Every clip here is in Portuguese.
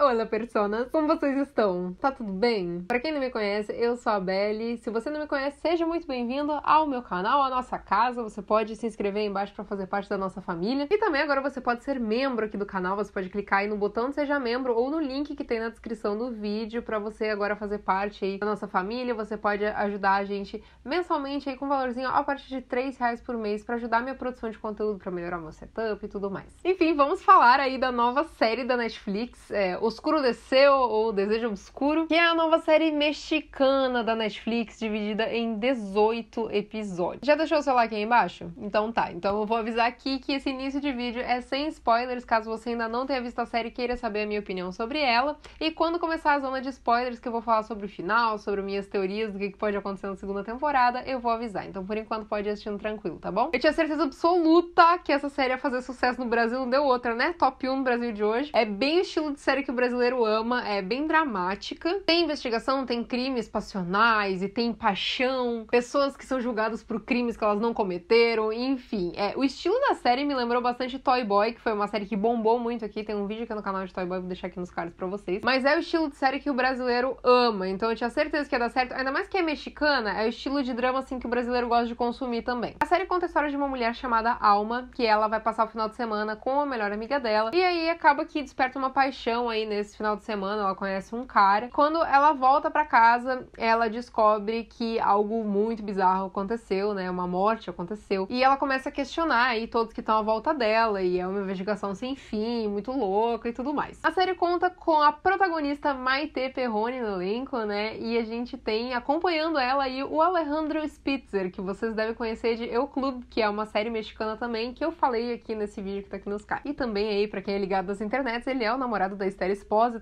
Olá, personas! Como vocês estão? Tá tudo bem? Para quem não me conhece, eu sou a Belle. Se você não me conhece, seja muito bem-vindo ao meu canal, à nossa casa. Você pode se inscrever aí embaixo para fazer parte da nossa família. E também agora você pode ser membro aqui do canal. Você pode clicar aí no botão Seja Membro ou no link que tem na descrição do vídeo para você agora fazer parte aí da nossa família. Você pode ajudar a gente mensalmente aí com um valorzinho a partir de 3 reais por mês para ajudar a minha produção de conteúdo, para melhorar meu setup e tudo mais. Enfim, vamos falar aí da nova série da Netflix, é, Desceu, ou Desejo Obscuro, que é a nova série mexicana da Netflix, dividida em 18 episódios. Já deixou o seu like aí embaixo? Então tá, então eu vou avisar aqui que esse início de vídeo é sem spoilers, caso você ainda não tenha visto a série e queira saber a minha opinião sobre ela. E quando começar a zona de spoilers, que eu vou falar sobre o final, sobre minhas teorias do que pode acontecer na segunda temporada, eu vou avisar. Então por enquanto pode ir assistindo tranquilo, tá bom? Eu tinha certeza absoluta que essa série ia fazer sucesso no Brasil, não deu outra, né? Top 1 no Brasil de hoje. É bem o estilo de série que o brasileiro ama é bem dramática. Tem investigação, tem crimes passionais e tem paixão, pessoas que são julgadas por crimes que elas não cometeram, enfim. É, o estilo da série me lembrou bastante Toy Boy, que foi uma série que bombou muito aqui. Tem um vídeo aqui no canal de Toy Boy, vou deixar aqui nos cards pra vocês. Mas é o estilo de série que o brasileiro ama, então eu tinha certeza que ia dar certo. Ainda mais que é mexicana, é o estilo de drama assim que o brasileiro gosta de consumir também. A série conta a história de uma mulher chamada Alma, que ela vai passar o final de semana com a melhor amiga dela, e aí acaba que desperta uma paixão aí nesse final de semana ela conhece um cara. Quando ela volta para casa, ela descobre que algo muito bizarro aconteceu, né? Uma morte aconteceu. E ela começa a questionar aí todos que estão à volta dela, e é uma investigação sem fim, muito louca e tudo mais. A série conta com a protagonista Maite Perrone no elenco, né? E a gente tem acompanhando ela aí o Alejandro Spitzer, que vocês devem conhecer de Eu Clube, que é uma série mexicana também, que eu falei aqui nesse vídeo que tá aqui nos cards. E também aí, para quem é ligado às internets, ele é o namorado da Esther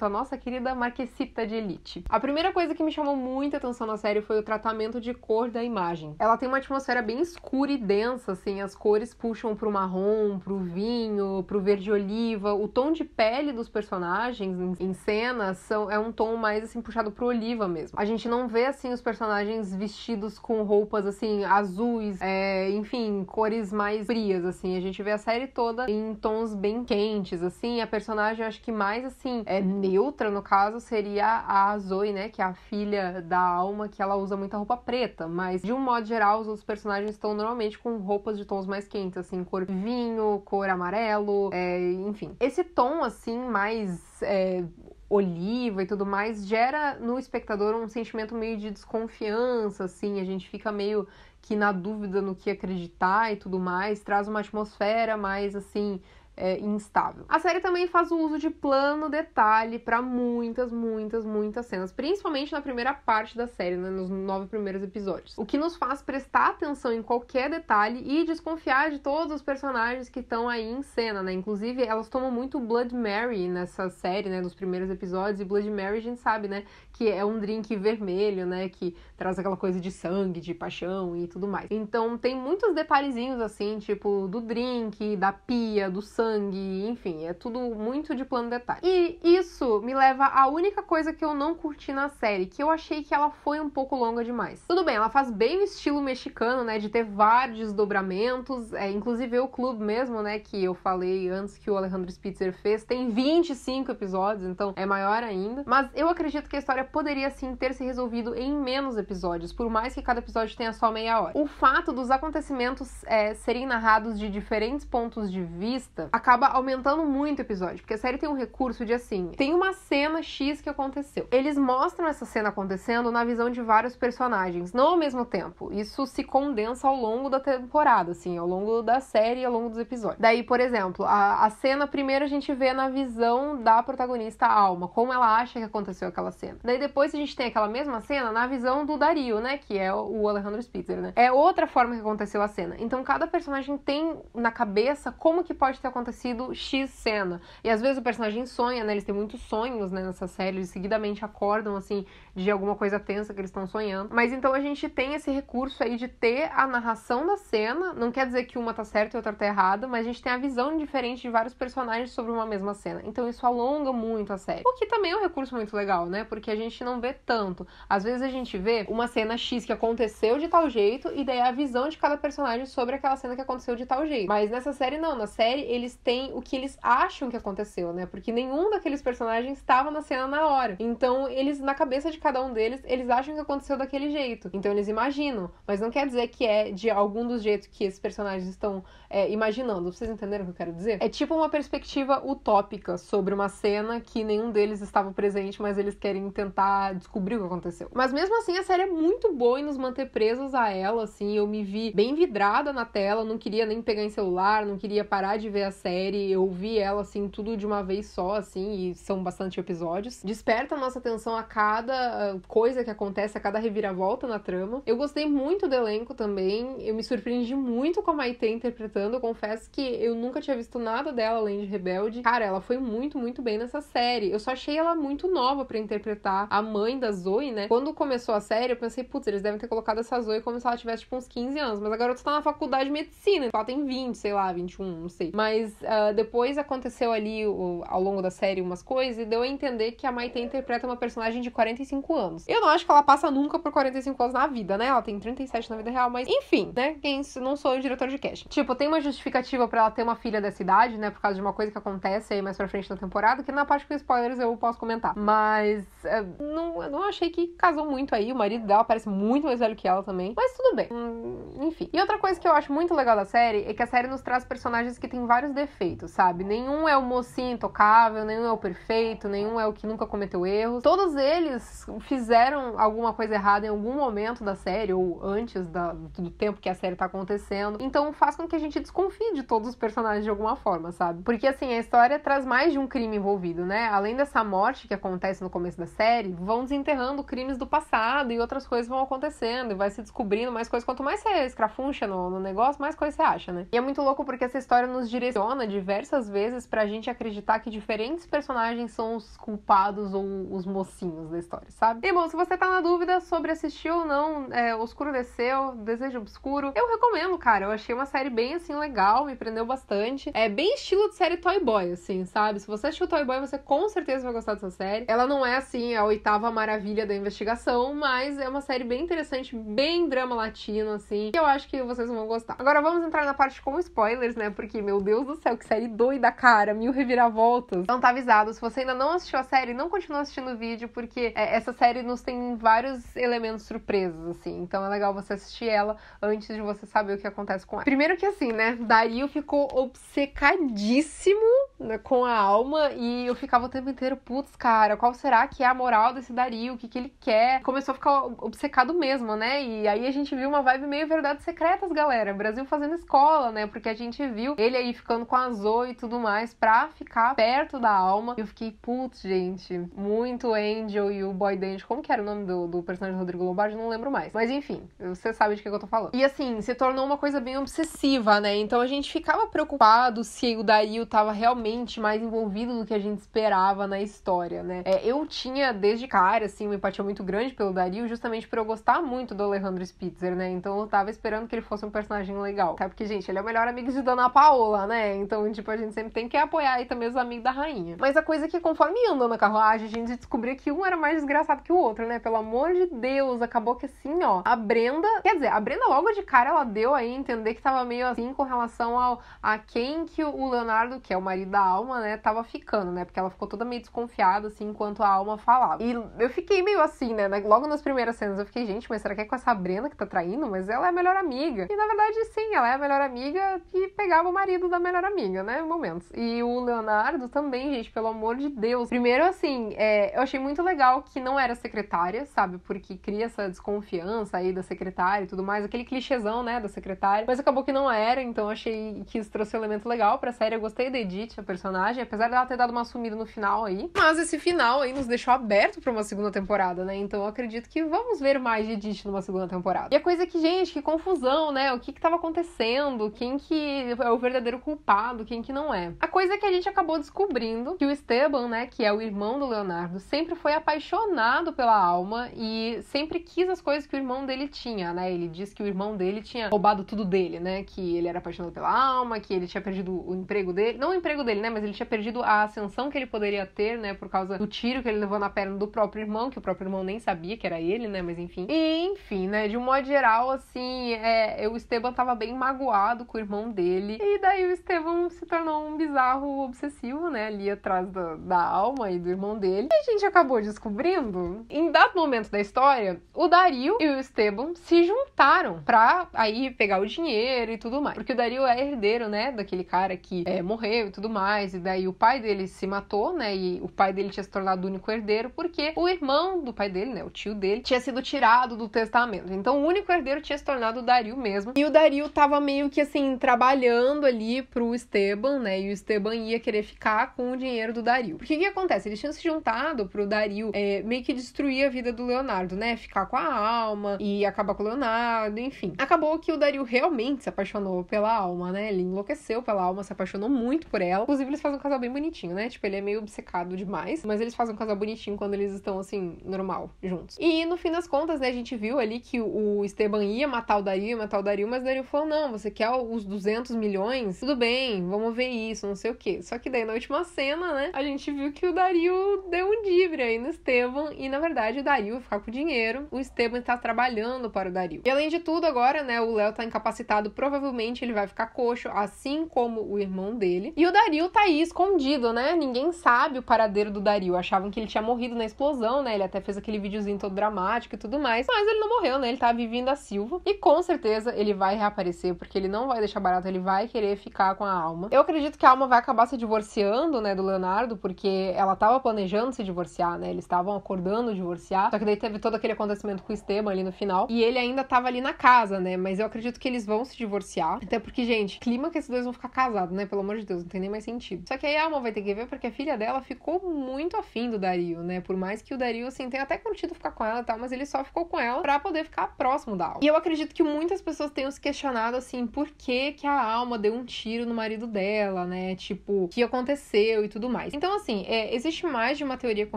a nossa querida Marquesita de Elite. A primeira coisa que me chamou muita atenção na série foi o tratamento de cor da imagem. Ela tem uma atmosfera bem escura e densa, assim, as cores puxam pro marrom, pro vinho, pro verde oliva. O tom de pele dos personagens em cena são, é um tom mais, assim, puxado pro oliva mesmo. A gente não vê, assim, os personagens vestidos com roupas, assim, azuis, é, enfim, cores mais frias, assim. A gente vê a série toda em tons bem quentes, assim. A personagem, acho que mais, assim, é, neutra, no caso, seria a Zoe, né? Que é a filha da Alma, que ela usa muita roupa preta. Mas, de um modo geral, os outros personagens estão normalmente com roupas de tons mais quentes, assim, cor vinho, cor amarelo, é, enfim. Esse tom, assim, mais. É, oliva e tudo mais, gera no espectador um sentimento meio de desconfiança, assim, a gente fica meio que na dúvida no que acreditar e tudo mais, traz uma atmosfera mais assim é, instável. A série também faz o uso de plano detalhe para muitas, muitas, muitas cenas, principalmente na primeira parte da série, né, nos nove primeiros episódios. O que nos faz prestar atenção em qualquer detalhe e desconfiar de todos os personagens que estão aí em cena, né? Inclusive, elas tomam muito Blood Mary nessa série, né, nos primeiros episódios, e Blood Mary a gente sabe, né, que é um drink vermelho, né, que traz aquela coisa de sangue, de paixão e tudo mais. Então, tem muitos detalhezinhos assim, tipo do drink, da pia, do sangue sangue, enfim, é tudo muito de plano detalhe. E isso me leva à única coisa que eu não curti na série, que eu achei que ela foi um pouco longa demais. Tudo bem, ela faz bem o estilo mexicano, né, de ter vários desdobramentos, é, inclusive o clube mesmo, né, que eu falei antes que o Alejandro Spitzer fez, tem 25 episódios, então é maior ainda. Mas eu acredito que a história poderia sim ter se resolvido em menos episódios, por mais que cada episódio tenha só meia hora. O fato dos acontecimentos é, serem narrados de diferentes pontos de vista acaba aumentando muito o episódio, porque a série tem um recurso de assim, tem uma cena X que aconteceu. Eles mostram essa cena acontecendo na visão de vários personagens, não ao mesmo tempo. Isso se condensa ao longo da temporada, assim, ao longo da série, ao longo dos episódios. Daí, por exemplo, a, a cena primeiro a gente vê na visão da protagonista Alma, como ela acha que aconteceu aquela cena. Daí depois a gente tem aquela mesma cena na visão do Dario, né, que é o Alejandro Spitzer, né? É outra forma que aconteceu a cena. Então cada personagem tem na cabeça como que pode ter acontecido acontecido X cena. E às vezes o personagem sonha, né? Eles têm muitos sonhos né, nessa série, eles seguidamente acordam, assim, de alguma coisa tensa que eles estão sonhando. Mas então a gente tem esse recurso aí de ter a narração da cena, não quer dizer que uma tá certa e outra tá errada, mas a gente tem a visão diferente de vários personagens sobre uma mesma cena. Então isso alonga muito a série. O que também é um recurso muito legal, né? Porque a gente não vê tanto. Às vezes a gente vê uma cena X que aconteceu de tal jeito e daí a visão de cada personagem sobre aquela cena que aconteceu de tal jeito. Mas nessa série não, na série eles eles têm o que eles acham que aconteceu, né? Porque nenhum daqueles personagens estava na cena na hora. Então, eles, na cabeça de cada um deles, eles acham que aconteceu daquele jeito. Então, eles imaginam. Mas não quer dizer que é de algum dos jeitos que esses personagens estão é, imaginando. Vocês entenderam o que eu quero dizer? É tipo uma perspectiva utópica sobre uma cena que nenhum deles estava presente, mas eles querem tentar descobrir o que aconteceu. Mas mesmo assim, a série é muito boa em nos manter presos a ela, assim. Eu me vi bem vidrada na tela, não queria nem pegar em celular, não queria parar de ver a série, eu vi ela assim tudo de uma vez só assim, e são bastante episódios. Desperta nossa atenção a cada ah, coisa que acontece, a cada reviravolta na trama. Eu gostei muito do elenco também, eu me surpreendi muito com a Maite interpretando, eu confesso que eu nunca tinha visto nada dela além de Rebelde. Cara, ela foi muito, muito bem nessa série. Eu só achei ela muito nova para interpretar a mãe da Zoe, né? Quando começou a série, eu pensei, putz, eles devem ter colocado essa Zoe como se ela tivesse tipo uns 15 anos, mas a garota tá na faculdade de medicina, ela tem 20, sei lá, 21, não sei. Mas uh, depois aconteceu ali o, ao longo da série umas coisas e deu a entender que a Maite interpreta uma personagem de 45 anos. Eu não acho que ela passa nunca por 45 anos na vida, né? Ela tem 37 na vida real, mas enfim, né? Quem não sou o diretor de casting. Tipo, tem uma justificativa para ela ter uma filha dessa idade, né? Por causa de uma coisa que acontece aí mais pra frente na temporada, que na parte com spoilers eu posso comentar. Mas uh, não, eu não achei que casou muito aí. O marido dela parece muito mais velho que ela também. Mas tudo bem. Hum, enfim. E outra coisa que eu acho muito legal da série é que a série nos traz personagens que têm vários defeitos, sabe? Nenhum é o mocinho intocável, nenhum é o perfeito, nenhum é o que nunca cometeu erros. Todos eles fizeram alguma coisa errada em algum momento da série ou antes da, do tempo que a série tá acontecendo. Então faz com que a gente desconfie de todos os personagens de alguma forma, sabe? Porque assim, a história traz mais de um crime envolvido, né? Além dessa morte que acontece no começo da série, vão desenterrando crimes do passado e outras coisas vão acontecendo e vai se descobrindo mais coisas. Quanto mais você escrafuncha no, no negócio, mais coisa você acha, né? E é muito louco porque essa história nos direciona questiona diversas vezes pra gente acreditar que diferentes personagens são os culpados ou os mocinhos da história, sabe? E bom, se você tá na dúvida sobre assistir ou não é, Oscureceu, Desejo Obscuro, eu recomendo, cara. Eu achei uma série bem assim legal, me prendeu bastante. É bem estilo de série Toy Boy, assim, sabe? Se você assistiu Toy Boy, você com certeza vai gostar dessa série. Ela não é assim a oitava maravilha da investigação, mas é uma série bem interessante, bem drama latino, assim. Que eu acho que vocês vão gostar. Agora vamos entrar na parte com spoilers, né? Porque, meu Deus do do céu, que série doida, cara, mil reviravoltas. Então tá avisado, se você ainda não assistiu a série, não continua assistindo o vídeo, porque é, essa série nos tem vários elementos surpresos, assim. Então é legal você assistir ela antes de você saber o que acontece com ela. Primeiro que assim, né, Dario ficou obcecadíssimo né, com a alma e eu ficava o tempo inteiro, putz, cara, qual será que é a moral desse Dario? O que, que ele quer? Começou a ficar obcecado mesmo, né? E aí a gente viu uma vibe meio verdades secretas, galera. Brasil fazendo escola, né? Porque a gente viu ele aí ficando com a Zoe e tudo mais pra ficar perto da alma. Eu fiquei, putz, gente, muito Angel e o Boy Dante. Como que era o nome do, do personagem do Rodrigo Lombardi? Não lembro mais. Mas enfim, você sabe de que, que eu tô falando. E assim, se tornou uma coisa bem obsessiva, né? Então a gente ficava preocupado se o Dario tava realmente mais envolvido do que a gente esperava na história, né? É, eu tinha desde cara, assim, uma empatia muito grande pelo Dario, justamente por eu gostar muito do Alejandro Spitzer, né? Então eu tava esperando que ele fosse um personagem legal. Sabe porque, gente, ele é o melhor amigo de Dona Paola, né? Então, tipo, a gente sempre tem que apoiar aí também os amigos da rainha. Mas a coisa é que conforme andou na carruagem, a gente descobriu que um era mais desgraçado que o outro, né? Pelo amor de Deus, acabou que assim, ó, a Brenda, quer dizer, a Brenda logo de cara ela deu aí entender que tava meio assim com relação ao a quem que o Leonardo, que é o marido da Alma, né, tava ficando, né? Porque ela ficou toda meio desconfiada assim enquanto a Alma falava. E eu fiquei meio assim, né, logo nas primeiras cenas eu fiquei, gente, mas será que é com essa Brenda que tá traindo? Mas ela é a melhor amiga. E na verdade sim, ela é a melhor amiga que pegava o marido da melhor melhor amiga, né? Momentos. E o Leonardo também, gente, pelo amor de Deus. Primeiro, assim, é, eu achei muito legal que não era secretária, sabe? Porque cria essa desconfiança aí da secretária e tudo mais, aquele clichêzão, né, da secretária. Mas acabou que não era, então achei que isso trouxe um elemento legal pra série. Eu gostei da Edith, a personagem, apesar dela ter dado uma sumida no final aí. Mas esse final aí nos deixou aberto pra uma segunda temporada, né? Então eu acredito que vamos ver mais de Edith numa segunda temporada. E a coisa é que, gente, que confusão, né? O que que tava acontecendo? Quem que é o verdadeiro culpado? culpado, quem que não é. A coisa é que a gente acabou descobrindo que o Esteban, né, que é o irmão do Leonardo, sempre foi apaixonado pela alma e sempre quis as coisas que o irmão dele tinha, né? Ele diz que o irmão dele tinha roubado tudo dele, né? Que ele era apaixonado pela alma, que ele tinha perdido o emprego dele, não o emprego dele, né, mas ele tinha perdido a ascensão que ele poderia ter, né, por causa do tiro que ele levou na perna do próprio irmão, que o próprio irmão nem sabia que era ele, né, mas enfim. E enfim, né, de um modo geral assim, é, o Esteban tava bem magoado com o irmão dele. E daí o Esteban Estevam se tornou um bizarro obsessivo, né? Ali atrás da, da alma e do irmão dele. E a gente acabou descobrindo, em dado momento da história, o Dario e o Esteban se juntaram pra aí pegar o dinheiro e tudo mais. Porque o Dario é herdeiro, né? Daquele cara que é, morreu e tudo mais. E daí o pai dele se matou, né? E o pai dele tinha se tornado o único herdeiro porque o irmão do pai dele, né? O tio dele, tinha sido tirado do testamento. Então o único herdeiro tinha se tornado o Dario mesmo. E o Dario tava meio que assim, trabalhando ali pro pro Esteban, né? E o Esteban ia querer ficar com o dinheiro do Dario. Porque o que acontece? Eles tinham se juntado pro Dario é, meio que destruir a vida do Leonardo, né? Ficar com a alma e acabar com o Leonardo, enfim. Acabou que o Dario realmente se apaixonou pela alma, né? Ele enlouqueceu pela alma, se apaixonou muito por ela. Inclusive, eles fazem um casal bem bonitinho, né? Tipo, ele é meio obcecado demais, mas eles fazem um casal bonitinho quando eles estão, assim, normal, juntos. E no fim das contas, né, a gente viu ali que o Esteban ia matar o Dario, matar o Dario, mas o Dario falou: não, você quer os 200 milhões? Tudo bem bem, vamos ver isso, não sei o quê. Só que daí na última cena, né, a gente viu que o Dario deu um dibre aí no Estevam e na verdade o Dario vai ficar com o dinheiro, o Estevam está trabalhando para o Dario. E além de tudo, agora, né, o Léo tá incapacitado, provavelmente ele vai ficar coxo, assim como o irmão dele. E o Dario tá aí escondido, né? Ninguém sabe o paradeiro do Dario. Achavam que ele tinha morrido na explosão, né? Ele até fez aquele videozinho todo dramático e tudo mais, mas ele não morreu, né? Ele tá vivendo a Silva e com certeza ele vai reaparecer porque ele não vai deixar barato, ele vai querer ficar com com a Alma. Eu acredito que a Alma vai acabar se divorciando, né, do Leonardo, porque ela tava planejando se divorciar, né? Eles estavam acordando divorciar. Só que daí teve todo aquele acontecimento com o Esteban ali no final. E ele ainda tava ali na casa, né? Mas eu acredito que eles vão se divorciar. Até porque, gente, clima que esses dois vão ficar casados, né? Pelo amor de Deus, não tem nem mais sentido. Só que aí a Alma vai ter que ver porque a filha dela ficou muito afim do Dario, né? Por mais que o Dario, assim, tenha até curtido ficar com ela e tal, mas ele só ficou com ela pra poder ficar próximo da Alma. E eu acredito que muitas pessoas tenham se questionado, assim, por que que a Alma deu um tiro no marido dela, né? Tipo, o que aconteceu e tudo mais. Então, assim, é, existe mais de uma teoria com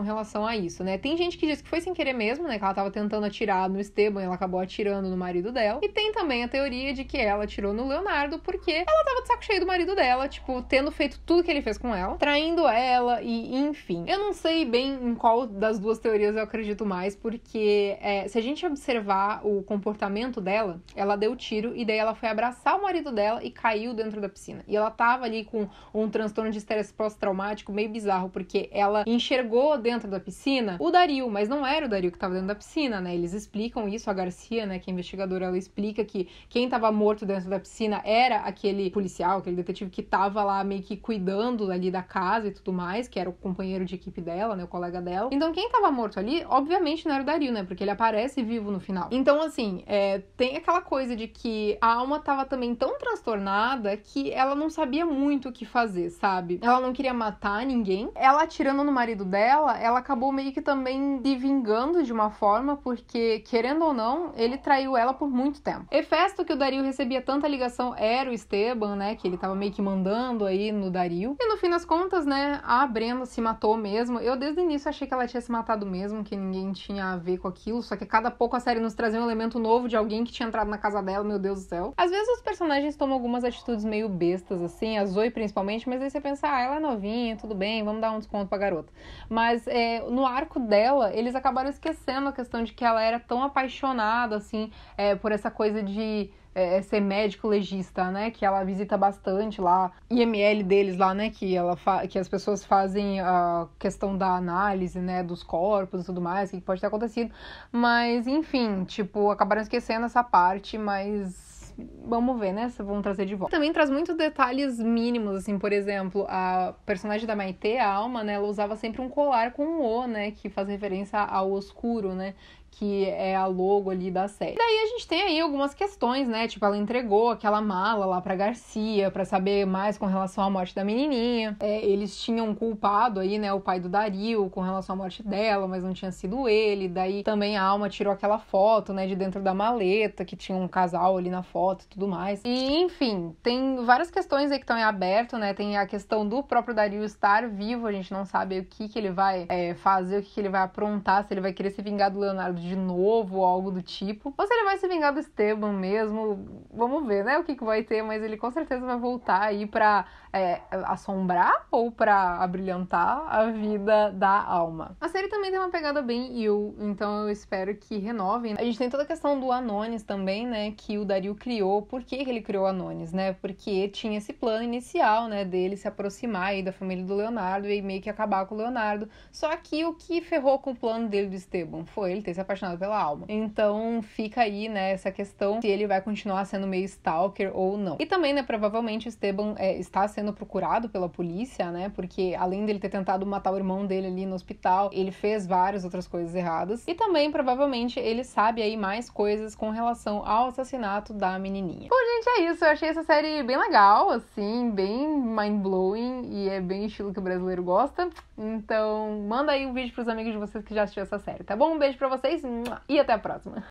relação a isso, né? Tem gente que diz que foi sem querer mesmo, né? Que ela tava tentando atirar no Esteban e ela acabou atirando no marido dela. E tem também a teoria de que ela atirou no Leonardo porque ela tava de saco cheio do marido dela, tipo, tendo feito tudo que ele fez com ela, traindo ela e enfim. Eu não sei bem em qual das duas teorias eu acredito mais, porque é, se a gente observar o comportamento dela, ela deu tiro e daí ela foi abraçar o marido dela e caiu dentro da piscina. E ela tava ali com um transtorno de estresse pós-traumático meio bizarro, porque ela enxergou dentro da piscina o Dario, mas não era o Dario que tava dentro da piscina, né? Eles explicam isso, a Garcia, né, que é investigadora, ela explica que quem tava morto dentro da piscina era aquele policial, aquele detetive que tava lá meio que cuidando ali da casa e tudo mais, que era o companheiro de equipe dela, né, o colega dela. Então quem tava morto ali, obviamente não era o Dario, né, porque ele aparece vivo no final. Então, assim, é, tem aquela coisa de que a alma tava também tão transtornada que ela não sabia muito o que fazer, sabe? Ela não queria matar ninguém. Ela atirando no marido dela, ela acabou meio que também se vingando de uma forma, porque, querendo ou não, ele traiu ela por muito tempo. Efesto é que o Dario recebia tanta ligação, era o Esteban, né? Que ele tava meio que mandando aí no Dario. E no fim das contas, né? A Brenda se matou mesmo. Eu, desde o início, achei que ela tinha se matado mesmo, que ninguém tinha a ver com aquilo. Só que cada pouco a série nos trazia um elemento novo de alguém que tinha entrado na casa dela, meu Deus do céu. Às vezes os personagens tomam algumas atitudes meio bestas assim, a Zoe principalmente, mas aí você pensa, ah, ela é novinha, tudo bem, vamos dar um desconto pra garota. Mas é, no arco dela, eles acabaram esquecendo a questão de que ela era tão apaixonada, assim, é, por essa coisa de é, ser médico legista, né? Que ela visita bastante lá, IML deles lá, né? Que, ela que as pessoas fazem a questão da análise, né? Dos corpos e tudo mais, o que pode ter acontecido. Mas, enfim, tipo, acabaram esquecendo essa parte, mas vamos ver, né? Se vão trazer de volta. Também traz muitos detalhes mínimos, assim, por exemplo, a personagem da Maite, a Alma, né? Ela usava sempre um colar com um O, né? Que faz referência ao oscuro, né? que é a logo ali da série. E daí a gente tem aí algumas questões, né? Tipo, ela entregou aquela mala lá para Garcia para saber mais com relação à morte da menininha. É, eles tinham culpado aí, né, o pai do Dario com relação à morte dela, mas não tinha sido ele. Daí também a Alma tirou aquela foto, né, de dentro da maleta que tinha um casal ali na foto e tudo mais. E enfim, tem várias questões aí que estão em aberto, né? Tem a questão do próprio Dario estar vivo, a gente não sabe o que que ele vai é, fazer, o que que ele vai aprontar, se ele vai querer se vingar do Leonardo de novo ou algo do tipo. Ou se ele vai se vingar do Esteban mesmo, vamos ver, né? O que, que vai ter, mas ele com certeza vai voltar aí pra é, assombrar ou pra abrilhantar a vida da alma. A série também tem uma pegada bem eu, então eu espero que renovem. A gente tem toda a questão do Anonis também, né? Que o Dario criou. Por que, que ele criou o Anonis, né? Porque tinha esse plano inicial, né? Dele se aproximar aí da família do Leonardo e meio que acabar com o Leonardo. Só que o que ferrou com o plano dele do Esteban foi ele ter se apaixonado pela alma. Então fica aí, né, essa questão se ele vai continuar sendo meio stalker ou não. E também, né, provavelmente o Esteban é, está sendo procurado pela polícia, né, porque além dele ter tentado matar o irmão dele ali no hospital, ele fez várias outras coisas erradas. E também, provavelmente, ele sabe aí mais coisas com relação ao assassinato da menininha. Bom, gente, é isso. Eu achei essa série bem legal, assim, bem mind-blowing e é bem estilo que o brasileiro gosta. Então, manda aí um vídeo pros amigos de vocês que já assistiram essa série, tá bom? Um beijo pra vocês e até a próxima!